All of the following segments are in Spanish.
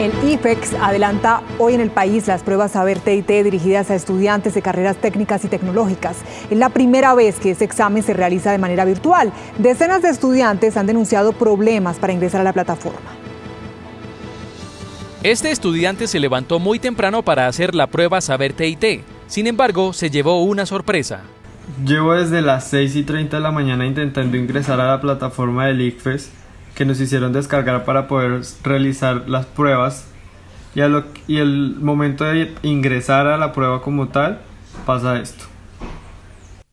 El IFEX adelanta hoy en el país las pruebas Saber TIT dirigidas a estudiantes de carreras técnicas y tecnológicas. Es la primera vez que ese examen se realiza de manera virtual. Decenas de estudiantes han denunciado problemas para ingresar a la plataforma. Este estudiante se levantó muy temprano para hacer la prueba Saber TIT. Sin embargo, se llevó una sorpresa. Llevo desde las 6 y 30 de la mañana intentando ingresar a la plataforma del ICFES que nos hicieron descargar para poder realizar las pruebas y, el momento de ingresar a la prueba como tal pasa esto.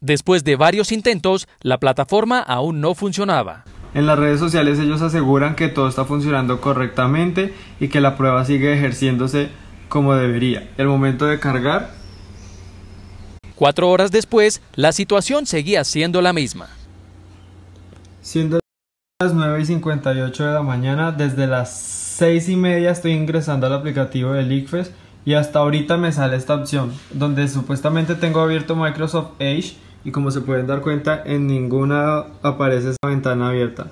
Después de varios intentos, la plataforma aún no funcionaba. En las redes sociales ellos aseguran que todo está funcionando correctamente y que la prueba sigue ejerciéndose como debería. El momento de cargar. Cuatro horas después, la situación seguía siendo la misma las 9 y 58 de la mañana, desde las 6 y media estoy ingresando al aplicativo del ICFES y hasta ahorita me sale esta opción donde supuestamente tengo abierto Microsoft Edge y como se pueden dar cuenta en ninguna aparece esta ventana abierta.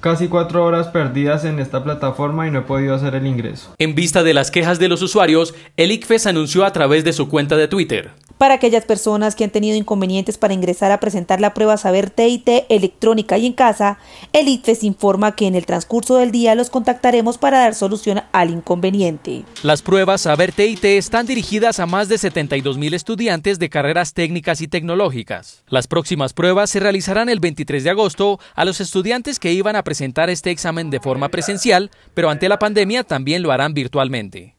Casi cuatro horas perdidas en esta plataforma y no he podido hacer el ingreso. En vista de las quejas de los usuarios, el ICFES anunció a través de su cuenta de Twitter, para aquellas personas que han tenido inconvenientes para ingresar a presentar la prueba Saber TIT electrónica y en casa, el ITFES informa que en el transcurso del día los contactaremos para dar solución al inconveniente. Las pruebas Saber TIT están dirigidas a más de 72 mil estudiantes de carreras técnicas y tecnológicas. Las próximas pruebas se realizarán el 23 de agosto a los estudiantes que iban a presentar este examen de forma presencial, pero ante la pandemia también lo harán virtualmente.